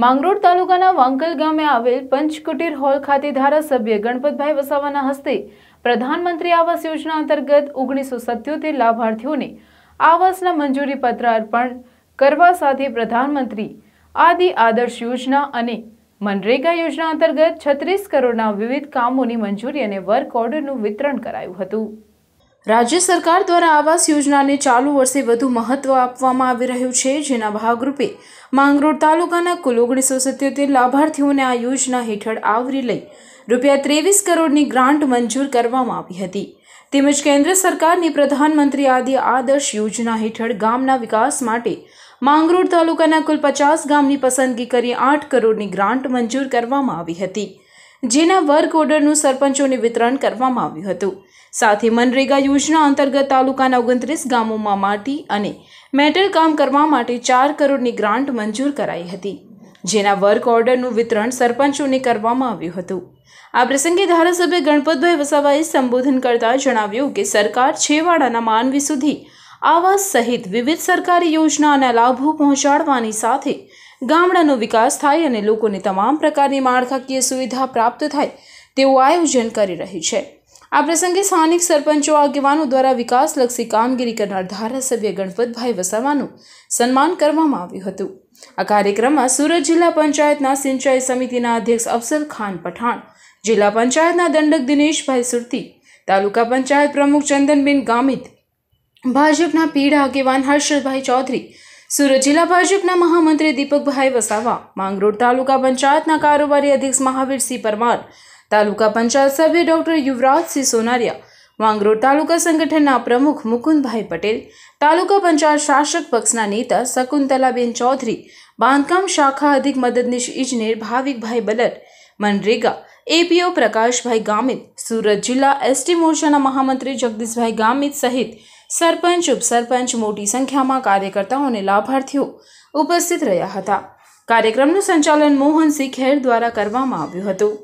માંગરોળ તાલુકાના વાંકલ ગામે આવેલ પંચકુટીર હોલ ખાતે ધારાસભ્ય ગણપતભાઈ વસાવાના હસ્તે પ્રધાનમંત્રી આવાસ યોજના અંતર્ગત ઓગણીસો સત્યોતેર લાભાર્થીઓને આવાસના મંજૂરી પત્ર અર્પણ કરવા સાથે પ્રધાનમંત્રી આદિ આદર્શ યોજના અને મનરેગા યોજના અંતર્ગત છત્રીસ કરોડના વિવિધ કામોની મંજૂરી અને વર્ક ઓર્ડરનું વિતરણ કરાયું હતું રાજ્ય સરકાર દ્વારા આવાસ યોજનાને ચાલુ વર્ષે વધુ મહત્વ આપવામાં આવી રહ્યું છે જેના ભાગરૂપે માંગરોળ તાલુકાના કુલ ઓગણીસો સિત્યોતેર લાભાર્થીઓને આ યોજના હેઠળ આવરી લઈ રૂપિયા ત્રેવીસ કરોડની ગ્રાન્ટ મંજૂર કરવામાં આવી હતી તેમજ કેન્દ્ર સરકારની પ્રધાનમંત્રી આદિ આદર્શ યોજના હેઠળ ગામના વિકાસ માટે માંગરોળ તાલુકાના કુલ પચાસ ગામની પસંદગી કરી આઠ કરોડની ગ્રાન્ટ મંજૂર કરવામાં આવી હતી જેના વર્ક ઓર્ડરનું સરપંચોને વિતરણ કરવામાં આવ્યું હતું સાથે મનરેગા યોજના અંતર્ગત તાલુકાના ઓગણત્રીસ ગામોમાં માટી અને મેટલ કામ કરવા માટે ચાર કરોડની ગ્રાન્ટ મંજૂર કરાઈ હતી જેના વર્ક ઓર્ડરનું વિતરણ સરપંચોને કરવામાં આવ્યું હતું આ પ્રસંગે ધારાસભ્ય ગણપતભાઈ વસાવાએ સંબોધન કરતાં જણાવ્યું કે સરકાર છેવાડાના માનવી સુધી આવાસ સહિત વિવિધ સરકારી યોજનાના લાભો પહોંચાડવાની સાથે ગામડાનો વિકાસ થાય અને લોકોને તમામ પ્રકારની માળખાકીય સુવિધા પ્રાપ્ત થાય તેવું આયોજન કરી રહી છે આ પ્રસંગે સ્થાનિક સરપંચો આગેવાનો દ્વારા વિકાસલક્ષી કામગીરી કરનાર ધારાસભ્ય ગણપતભાઈ વસાવાનું સન્માન કરવામાં આવ્યું હતું આ કાર્યક્રમમાં સુરત જિલ્લા પંચાયતના સિંચાઈ સમિતિના અધ્યક્ષ અફસલ ખાન પઠાણ જિલ્લા પંચાયતના દંડક દિનેશભાઈ સુરતી તાલુકા પંચાયત પ્રમુખ ચંદનબેન ગામિત ભાજપના પીઢ આગેવાન હર્ષદભાઈ ચૌધરી સુરત જિલ્લા ભાજપના મહામંત્રી દીપકભાઈ વસાવા માંગરોળ તાલુકા પંચાયતના કારોબારી અધ્યક્ષ મહાવીરસિંહ પરમાર તાલુકા પંચાયત સભ્ય ડોક્ટર યુવરાજસિંહ સોનારિયા માંગરોળ તાલુકા સંગઠનના પ્રમુખ મુકુંદભાઈ પટેલ તાલુકા પંચાયત શાસક પક્ષના નેતા શકુંતલાબેન ચૌધરી બાંધકામ શાખા અધિક મદદનીશ ઇજનેર ભાવિકભાઈ બલટ મનરેગા એપીઓ પ્રકાશભાઈ ગામિત સુરત જિલ્લા એસટી મોરચાના મહામંત્રી જગદીશભાઈ ગામિત સહિત સરપંચ ઉપસરપંચ મોટી સંખ્યામાં કાર્યકર્તાઓ અને લાભાર્થીઓ ઉપસ્થિત રહ્યા હતા કાર્યક્રમનું સંચાલન મોહનસિંહ ખેર દ્વારા કરવામાં આવ્યું હતું